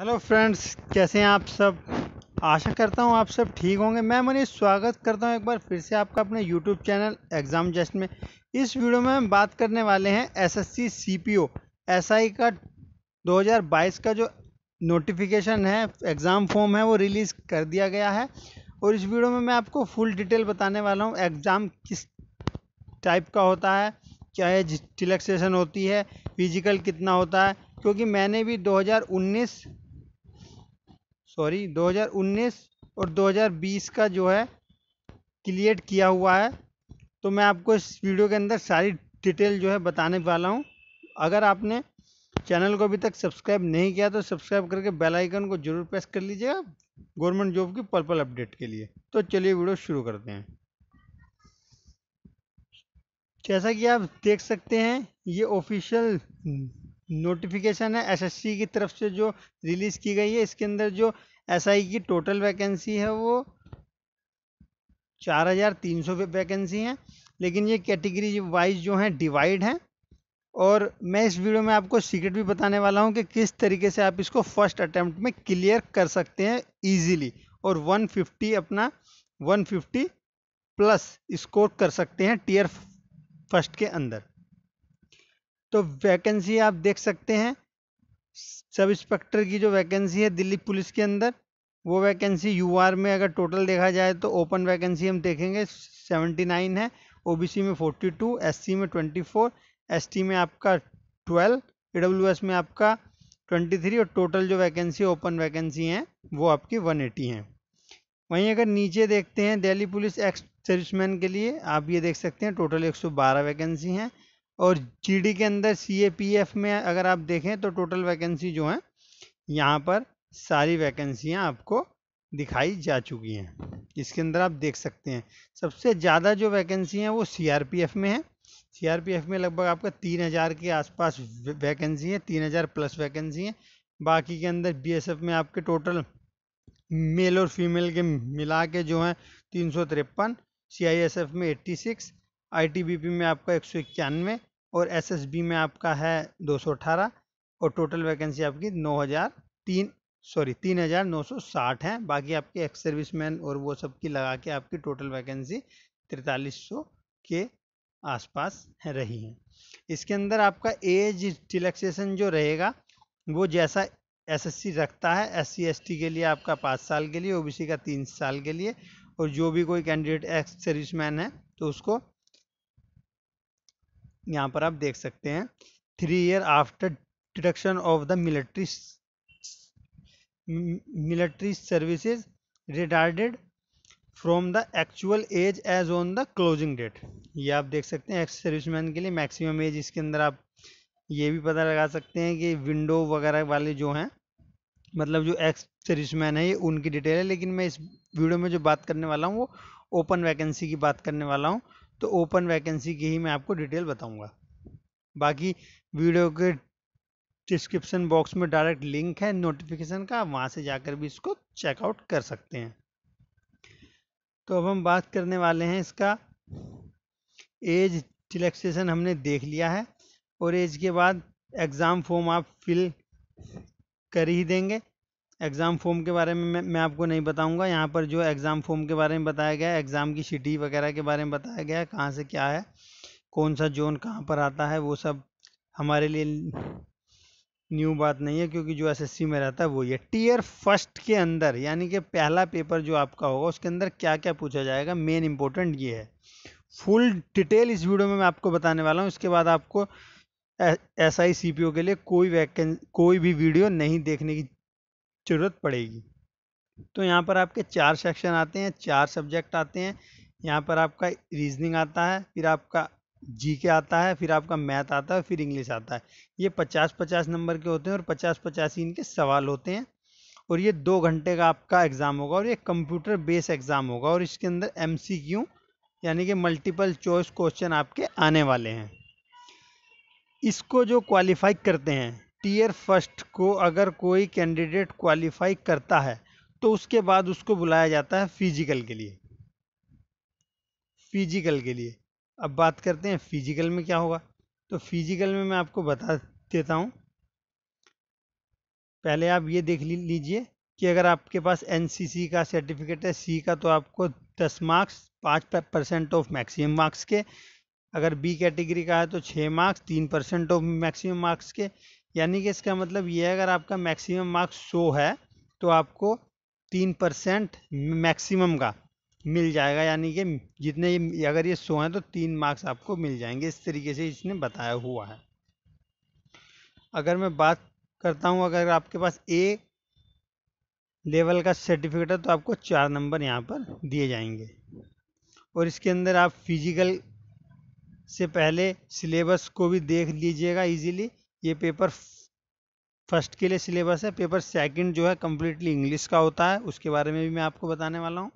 hello friends कैसे हैं आप सब आशा करता हूं आप सब ठीक होंगे मैं मनीष स्वागत करता हूं एक बार फिर से आपका अपने यूट्यूब चैनल एग्ज़ाम जस्ट में इस वीडियो में हम बात करने वाले हैं एसएससी सीपीओ एसआई का 2022 का जो नोटिफिकेशन है एग्ज़ाम फॉर्म है वो रिलीज़ कर दिया गया है और इस वीडियो में मैं आपको फुल डिटेल बताने वाला हूँ एग्ज़ाम किस टाइप का होता है क्या है रिलैक्सेशन होती है फिजिकल कितना होता है क्योंकि मैंने भी सॉरी 2019 और 2020 का जो है क्लियर किया हुआ है तो मैं आपको इस वीडियो के अंदर सारी डिटेल जो है बताने वाला हूँ अगर आपने चैनल को अभी तक सब्सक्राइब नहीं किया तो सब्सक्राइब करके बेल आइकन को जरूर प्रेस कर लीजिएगा गवर्नमेंट जॉब की पर्पल अपडेट के लिए तो चलिए वीडियो शुरू करते हैं जैसा कि आप देख सकते हैं ये ऑफिशियल नोटिफिकेशन है एसएससी की तरफ से जो रिलीज़ की गई है इसके अंदर जो एसआई की टोटल वैकेंसी है वो चार हज़ार तीन सौ वैकेंसी हैं लेकिन ये कैटेगरी वाइज जो हैं डिवाइड हैं और मैं इस वीडियो में आपको सीक्रेट भी बताने वाला हूँ कि किस तरीके से आप इसको फर्स्ट अटैम्प्ट में क्लियर कर सकते हैं ईजीली और 150 अपना 150 प्लस स्कोर कर सकते हैं टीयर फर्स्ट के अंदर तो वैकेंसी आप देख सकते हैं सब इंस्पेक्टर की जो वैकेंसी है दिल्ली पुलिस के अंदर वो वैकेंसी यूआर में अगर टोटल देखा जाए तो ओपन वैकेंसी हम देखेंगे 79 है ओबीसी में 42 एससी में 24 एसटी में आपका 12 ईडब्ल्यूएस में आपका 23 और टोटल जो वैकेंसी ओपन वैकेंसी हैं वो आपकी 180 हैं वहीं अगर नीचे देखते हैं दिल्ली पुलिस एक्स सर्विसमैन के लिए आप ये देख सकते हैं टोटल बारह वैकेंसी हैं और जीडी के अंदर सीएपीएफ में अगर आप देखें तो टोटल वैकेंसी जो है यहाँ पर सारी वैकेंसियाँ आपको दिखाई जा चुकी हैं इसके अंदर आप देख सकते हैं सबसे ज़्यादा जो वैकेंसी हैं वो सीआरपीएफ में है सीआरपीएफ में लगभग आपका तीन हज़ार के आसपास वैकेंसी है तीन हज़ार प्लस वैकेंसी है बाकी के अंदर बी में आपके टोटल मेल और फीमेल के मिला के जो हैं तीन सौ तिरपन सी में एट्टी सिक्स आई में आपका एक सौ इक्यानवे और एसएसबी में आपका है 218 और टोटल वैकेंसी आपकी 9003 सॉरी 3960 हैं बाकी आपके एक्स सर्विसमैन और वो सब की लगा के आपकी टोटल वैकेंसी 4300 के आसपास है रही है इसके अंदर आपका एज रिलैक्सेशन जो रहेगा वो जैसा एसएससी रखता है एस टी के लिए आपका पाँच साल के लिए ओबीसी का तीन साल के लिए और जो भी कोई कैंडिडेट एक्स सर्विसमैन है तो उसको यहाँ पर आप देख सकते हैं three year after deduction of the military military services retired from the actual age age on the closing date ये आप देख सकते हैं एक्स सर्विसमैन के लिए मैक्सिमम एज इसके अंदर आप ये भी पता लगा सकते हैं कि विंडो वगैरह वाले जो हैं मतलब जो एक्स सर्विसमैन है ये उनकी डिटेल है लेकिन मैं इस वीडियो में जो बात करने वाला हूँ वो ओपन वैकेंसी की बात करने वाला हूँ तो ओपन वैकेंसी की ही मैं आपको डिटेल बताऊंगा बाकी वीडियो के डिस्क्रिप्शन बॉक्स में डायरेक्ट लिंक है नोटिफिकेशन का वहाँ से जाकर भी इसको चेकआउट कर सकते हैं तो अब हम बात करने वाले हैं इसका एज रिलैक्सेशन हमने देख लिया है और एज के बाद एग्ज़ाम फॉर्म आप फिल कर ही देंगे एग्ज़ाम फॉर्म के बारे में मैं, मैं आपको नहीं बताऊंगा यहाँ पर जो एग्ज़ाम फॉर्म के बारे में बताया गया है एग्ज़ाम की सिटी वगैरह के बारे में बताया गया है कहाँ से क्या है कौन सा जोन कहाँ पर आता है वो सब हमारे लिए न्यू बात नहीं है क्योंकि जो एसएससी में रहता है वो ये टीयर फर्स्ट के अंदर यानी कि पहला पेपर जो आपका होगा उसके अंदर क्या क्या पूछा जाएगा मेन इंपॉर्टेंट ये है फुल डिटेल इस वीडियो में मैं आपको बताने वाला हूँ इसके बाद आपको S I C P O के लिए कोई वैकें कोई भी वीडियो नहीं देखने की ज़रूरत पड़ेगी तो यहाँ पर आपके चार सेक्शन आते हैं चार सब्जेक्ट आते हैं यहाँ पर आपका रीजनिंग आता है फिर आपका जी के आता है फिर आपका मैथ आता है फिर इंग्लिश आता है ये पचास पचास नंबर के होते हैं और पचास पचास ही इनके सवाल होते हैं और ये दो घंटे का आपका एग्ज़ाम होगा और ये कंप्यूटर बेस एग्ज़ाम होगा और इसके अंदर एम यानी कि मल्टीपल चॉइस क्वेश्चन आपके आने वाले हैं इसको जो क्वालिफाई करते हैं टीयर फर्स्ट को अगर कोई कैंडिडेट क्वालिफाई करता है तो उसके बाद उसको बुलाया जाता है फिजिकल के लिए फिजिकल के लिए अब बात करते हैं फिजिकल में क्या होगा तो फिजिकल में मैं आपको बता देता हूँ पहले आप ये देख लीजिए कि अगर आपके पास एन का सर्टिफिकेट है सी का तो आपको दस मार्क्स पाँच परसेंट ऑफ मैक्सिमम मार्क्स के अगर बी कैटेगरी का है तो छः मार्क्स तीन परसेंट ऑफ मैक्सिमम मार्क्स के यानी कि इसका मतलब ये है अगर आपका मैक्सिमम मार्क्स सो है तो आपको तीन परसेंट मैक्सिमम का मिल जाएगा यानी कि जितने अगर ये सो हैं तो तीन मार्क्स आपको मिल जाएंगे इस तरीके से इसने बताया हुआ है अगर मैं बात करता हूँ अगर आपके पास ए लेवल का सर्टिफिकेट है तो आपको चार नंबर यहाँ पर दिए जाएंगे और इसके अंदर आप फिजिकल से पहले सिलेबस को भी देख लीजिएगा इजीली ये पेपर फर्स्ट के लिए सिलेबस है पेपर सेकंड जो है कम्प्लीटली इंग्लिश का होता है उसके बारे में भी मैं आपको बताने वाला हूँ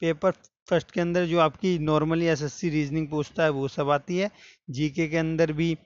पेपर फर्स्ट के अंदर जो आपकी नॉर्मली एसएससी रीजनिंग पूछता है वो सब आती है जीके के अंदर भी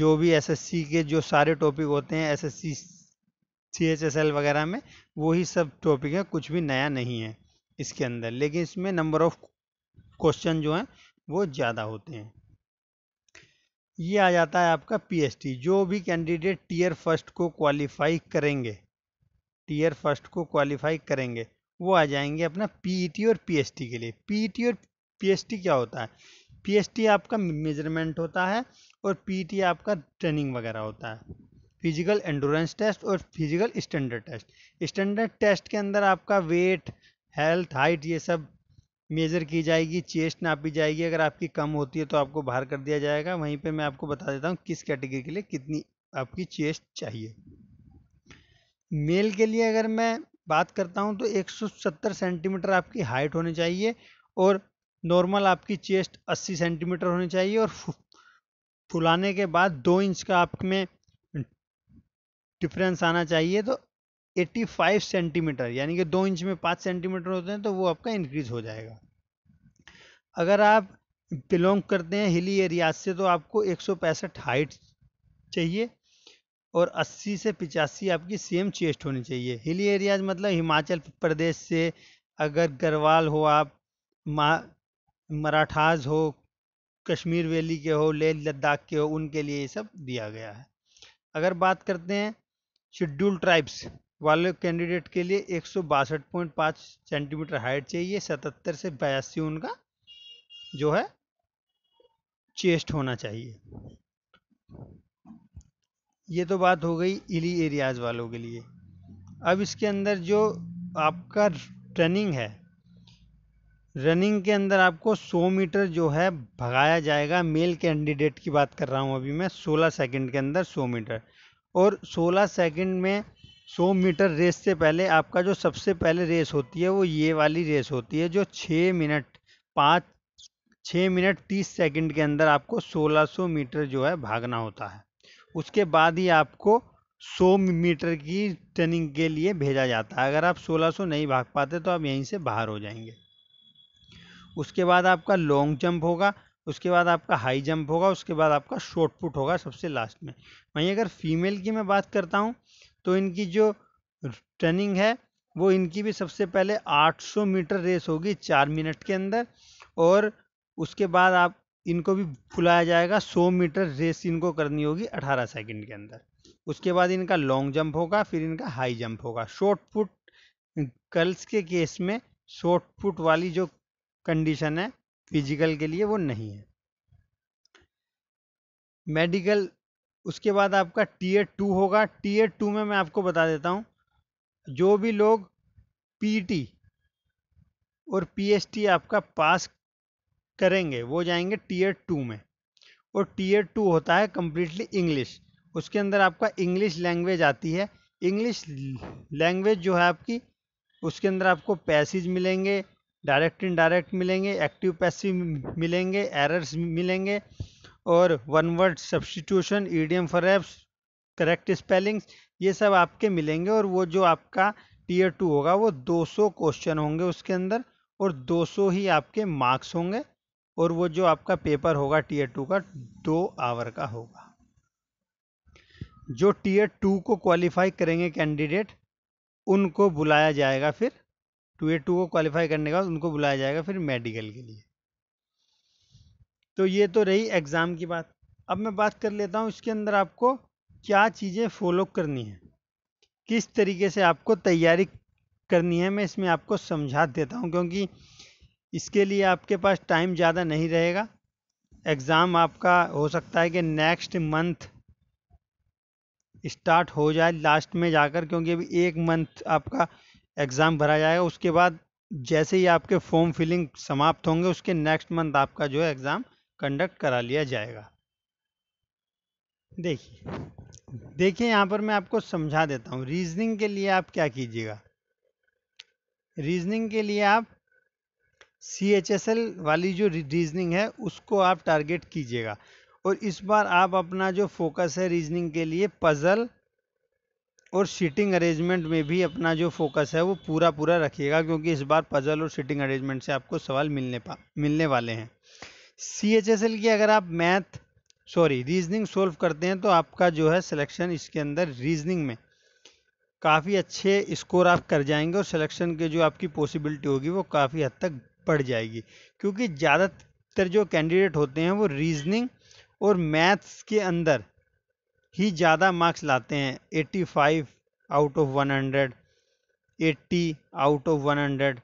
जो भी एसएससी के जो सारे टॉपिक होते हैं एसएससी सीएचएसएल वगैरह में वही सब टॉपिक है कुछ भी नया नहीं है इसके अंदर लेकिन इसमें नंबर ऑफ क्वेश्चन जो हैं वो ज़्यादा होते हैं ये आ जाता है आपका पीएसटी जो भी कैंडिडेट टीयर फर्स्ट को क्वालिफाई करेंगे टीयर फर्स्ट को क्वालिफाई करेंगे वो आ जाएंगे अपना पीईटी e और पीएसटी के लिए पीईटी e और पीएसटी क्या होता है पीएसटी आपका मेजरमेंट होता है और पीईटी e आपका ट्रेनिंग वगैरह होता है फिजिकल एंडोरेंस टेस्ट और physical standard test standard test के अंदर आपका वेट हेल्थ हाइट ये सब मेज़र की जाएगी चेस्ट नापी जाएगी अगर आपकी कम होती है तो आपको बाहर कर दिया जाएगा वहीं पे मैं आपको बता देता हूँ किस कैटेगरी के लिए कितनी आपकी चेस्ट चाहिए मेल के लिए अगर मैं बात करता हूँ तो 170 सेंटीमीटर आपकी हाइट होनी चाहिए और नॉर्मल आपकी चेस्ट 80 सेंटीमीटर होनी चाहिए और फुलाने के बाद दो इंच का आप में डिफरेंस आना चाहिए तो 85 सेंटीमीटर यानी कि दो इंच में पाँच सेंटीमीटर होते हैं तो वो आपका इंक्रीज हो जाएगा अगर आप बिलोंग करते हैं हिली एरिया से तो आपको एक हाइट चाहिए और 80 से पिचासी आपकी सेम चेस्ट होनी चाहिए हिली एरियाज मतलब हिमाचल प्रदेश से अगर गरवाल हो आप मराठाज हो कश्मीर वैली के हो लेह लद्दाख के हो उनके लिए ये सब दिया गया है अगर बात करते हैं शेड्यूल ट्राइब्स वाले कैंडिडेट के लिए एक सेंटीमीटर हाइट चाहिए सतहत्तर से बयासी उनका जो है चेस्ट होना चाहिए ये तो बात हो गई इली एरियाज वालों के लिए अब इसके अंदर जो आपका रनिंग है रनिंग के अंदर आपको 100 मीटर जो है भगाया जाएगा मेल कैंडिडेट की बात कर रहा हूँ अभी मैं 16 सेकंड के अंदर 100 मीटर और 16 सेकंड में सौ मीटर रेस से पहले आपका जो सबसे पहले रेस होती है वो ये वाली रेस होती है जो छः मिनट पाँच छः मिनट तीस सेकंड के अंदर आपको 1600 मीटर जो है भागना होता है उसके बाद ही आपको 100 मीटर की ट्रेनिंग के लिए भेजा जाता है अगर आप 1600 नहीं भाग पाते तो आप यहीं से बाहर हो जाएंगे उसके बाद आपका लॉन्ग जंप होगा उसके बाद आपका हाई जंप होगा उसके बाद आपका शॉर्ट पुट होगा सबसे लास्ट में वहीं अगर फीमेल की मैं बात करता हूँ तो इनकी जो रनिंग है वो इनकी भी सबसे पहले 800 मीटर रेस होगी चार मिनट के अंदर और उसके बाद आप इनको भी बुलाया जाएगा 100 मीटर रेस इनको करनी होगी 18 सेकंड के अंदर उसके बाद इनका लॉन्ग जंप होगा फिर इनका हाई जंप होगा शॉर्ट पुट गर्ल्स के केस में शॉर्ट पुट वाली जो कंडीशन है फिजिकल के लिए वो नहीं है मेडिकल उसके बाद आपका टीयर टू होगा टीयर टू में मैं आपको बता देता हूँ जो भी लोग पीटी e और टी आपका पास करेंगे वो जाएंगे टीयर टू में और टीयर टू होता है कम्प्लीटली इंग्लिश उसके अंदर आपका इंग्लिश लैंग्वेज आती है इंग्लिश लैंग्वेज जो है आपकी उसके अंदर आपको पैसेज मिलेंगे डायरेक्ट इनडायरेक्ट मिलेंगे एक्टिव पैसिव मिलेंगे एरर्स मिलेंगे और one word substitution idiom phrases correct spellings ये सब आपके मिलेंगे और वो जो आपका टीयर टू होगा वो 200 क्वेश्चन होंगे उसके अंदर और 200 ही आपके मार्क्स होंगे और वो जो आपका पेपर होगा टीयर टू का दो आवर का होगा जो टीयर टू को क्वालिफाई करेंगे कैंडिडेट उनको बुलाया जाएगा फिर टीयर ए टू को क्वालिफाई करने के बाद उनको बुलाया जाएगा फिर मेडिकल के लिए तो ये तो रही एग्ज़ाम की बात अब मैं बात कर लेता हूँ इसके अंदर आपको क्या चीज़ें फॉलो करनी है किस तरीके से आपको तैयारी करनी है मैं इसमें आपको समझा देता हूँ क्योंकि इसके लिए आपके पास टाइम ज़्यादा नहीं रहेगा एग्ज़ाम आपका हो सकता है कि नेक्स्ट मंथ स्टार्ट हो जाए लास्ट में जाकर क्योंकि अभी एक मंथ आपका एग्ज़ाम भरा जाएगा उसके बाद जैसे ही आपके फॉर्म फिलिंग समाप्त होंगे उसके नेक्स्ट मंथ आपका जो है एग्ज़ाम कंडक्ट करा लिया जाएगा देखिए देखिए यहाँ पर मैं आपको समझा देता हूँ रीजनिंग के लिए आप क्या कीजिएगा रीजनिंग के लिए आप सी एच एस एल वाली जो रीजनिंग है उसको आप टारगेट कीजिएगा और इस बार आप अपना जो फोकस है रीजनिंग के लिए पज़ल और सीटिंग अरेंजमेंट में भी अपना जो फोकस है वो पूरा पूरा रखिएगा क्योंकि इस बार पज़ल और सीटिंग अरेंजमेंट से आपको सवाल मिलने पा मिलने वाले हैं सी एच एस एल की अगर आप मैथ सॉरी रीजनिंग सोल्व करते हैं तो आपका जो है सिलेक्शन इसके अंदर रीजनिंग में काफ़ी अच्छे स्कोर आप कर जाएंगे और सिलेक्शन के जो आपकी पॉसिबिलिटी होगी वो काफ़ी हद तक बढ़ जाएगी क्योंकि ज़्यादातर जो कैंडिडेट होते हैं वो रीजनिंग और मैथ्स के अंदर ही ज़्यादा मार्क्स लाते हैं 85 आउट ऑफ 100 80 आउट ऑफ 100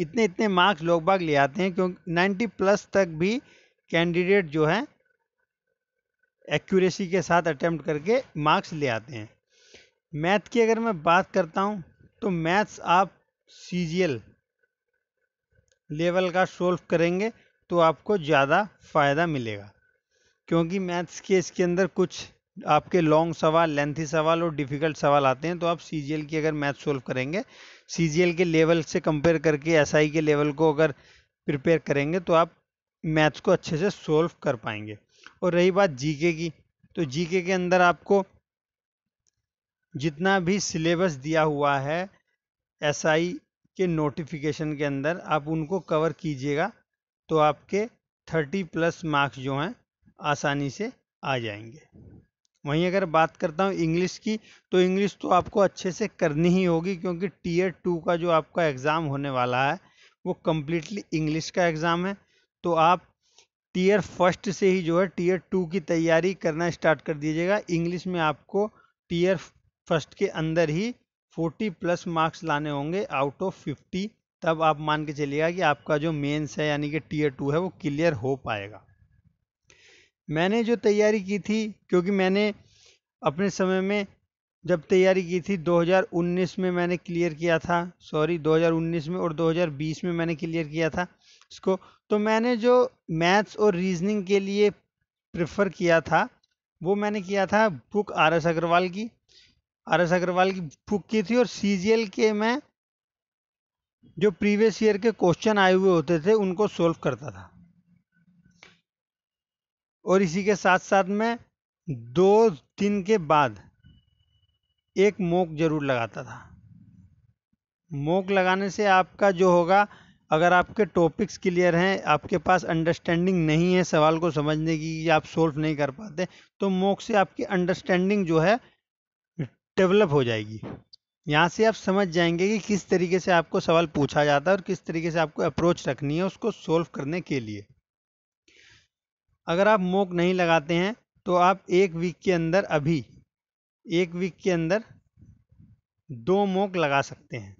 इतने इतने मार्क्स लोग बाग ले आते हैं क्योंकि 90 प्लस तक भी कैंडिडेट जो है एक्यूरेसी के साथ अटैम्प्ट करके मार्क्स ले आते हैं मैथ की अगर मैं बात करता हूँ तो मैथ्स आप सी लेवल का सोल्व करेंगे तो आपको ज़्यादा फ़ायदा मिलेगा क्योंकि मैथ्स के इसके अंदर कुछ आपके लॉन्ग सवाल लेंथी सवाल और डिफ़िकल्ट सवाल आते हैं तो आप सी की अगर मैथ सोल्व करेंगे सी के लेवल से कंपेयर करके एस SI के लेवल को अगर प्रिपेयर करेंगे तो आप मैथ्स को अच्छे से सोल्व कर पाएंगे और रही बात जीके की तो जीके के अंदर आपको जितना भी सिलेबस दिया हुआ है एस SI के नोटिफिकेशन के अंदर आप उनको कवर कीजिएगा तो आपके थर्टी प्लस मार्क्स जो हैं आसानी से आ जाएंगे वहीं अगर बात करता हूँ इंग्लिश की तो इंग्लिश तो आपको अच्छे से करनी ही होगी क्योंकि टीयर टू का जो आपका एग्ज़ाम होने वाला है वो कम्प्लीटली इंग्लिश का एग्ज़ाम है तो आप टीयर फर्स्ट से ही जो है टीयर टू की तैयारी करना स्टार्ट कर दीजिएगा इंग्लिश में आपको टीयर फर्स्ट के अंदर ही फोर्टी प्लस मार्क्स लाने होंगे आउट ऑफ फिफ्टी तब आप मान के चलिएगा कि आपका जो मेंस है यानी कि टीयर टू है वो क्लियर हो पाएगा मैंने जो तैयारी की थी क्योंकि मैंने अपने समय में जब तैयारी की थी 2019 में मैंने क्लियर किया था सॉरी 2019 में और 2020 में मैंने क्लियर किया था इसको तो मैंने जो मैथ्स और रीजनिंग के लिए प्रेफर किया था वो मैंने किया था बुक आर एस अग्रवाल की आर एस अग्रवाल की बुक की थी और सी के मैं जो प्रीवियस ईयर के क्वेश्चन आए हुए होते थे उनको सोल्व करता था और इसी के साथ साथ मैं दो दिन के बाद एक मोक जरूर लगाता था मोक लगाने से आपका जो होगा अगर आपके टॉपिक्स क्लियर हैं आपके पास अंडरस्टैंडिंग नहीं है सवाल को समझने की आप सोल्व नहीं कर पाते तो मोक से आपकी अंडरस्टैंडिंग जो है डेवलप हो जाएगी यहाँ से आप समझ जाएंगे कि किस तरीके से आपको सवाल पूछा जाता है और किस तरीके से आपको अप्रोच रखनी है उसको सोल्व करने के लिए अगर आप मोक नहीं लगाते हैं तो आप एक वीक के अंदर अभी एक वीक के अंदर दो मोक लगा सकते हैं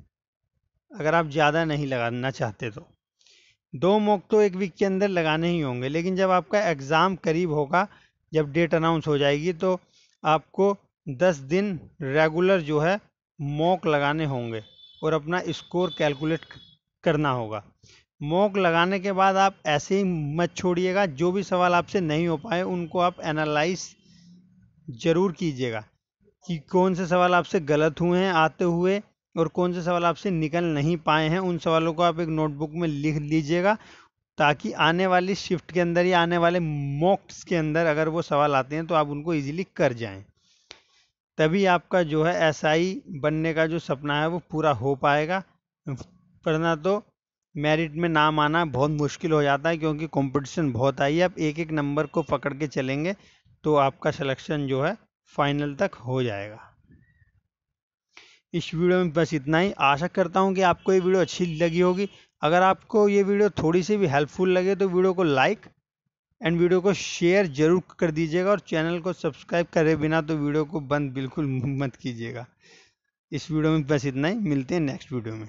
अगर आप ज़्यादा नहीं लगाना चाहते तो दो मोक तो एक वीक के अंदर लगाने ही होंगे लेकिन जब आपका एग्ज़ाम करीब होगा जब डेट अनाउंस हो जाएगी तो आपको दस दिन रेगुलर जो है मोक लगाने होंगे और अपना स्कोर कैलकुलेट करना होगा मोक लगाने के बाद आप ऐसे ही मत छोड़िएगा जो भी सवाल आपसे नहीं हो पाए उनको आप एनालाइज ज़रूर कीजिएगा कि कौन से सवाल आपसे गलत हुए हैं आते हुए और कौन से सवाल आपसे निकल नहीं पाए हैं उन सवालों को आप एक नोटबुक में लिख लीजिएगा ताकि आने वाली शिफ्ट के अंदर या आने वाले मॉक्स के अंदर अगर वो सवाल आते हैं तो आप उनको इजीली कर जाएं तभी आपका जो है एसआई बनने का जो सपना है वो पूरा हो पाएगा वरना तो मेरिट में नाम आना बहुत मुश्किल हो जाता है क्योंकि कंपटीशन बहुत आई है आप एक एक नंबर को पकड़ के चलेंगे तो आपका सिलेक्शन जो है फाइनल तक हो जाएगा इस वीडियो में बस इतना ही आशा करता हूँ कि आपको ये वीडियो अच्छी लगी होगी अगर आपको ये वीडियो थोड़ी सी भी हेल्पफुल लगे तो वीडियो को लाइक एंड वीडियो को शेयर जरूर कर दीजिएगा और चैनल को सब्सक्राइब करे बिना तो वीडियो को बंद बिल्कुल मत कीजिएगा इस वीडियो में बस इतना ही मिलते हैं नेक्स्ट वीडियो में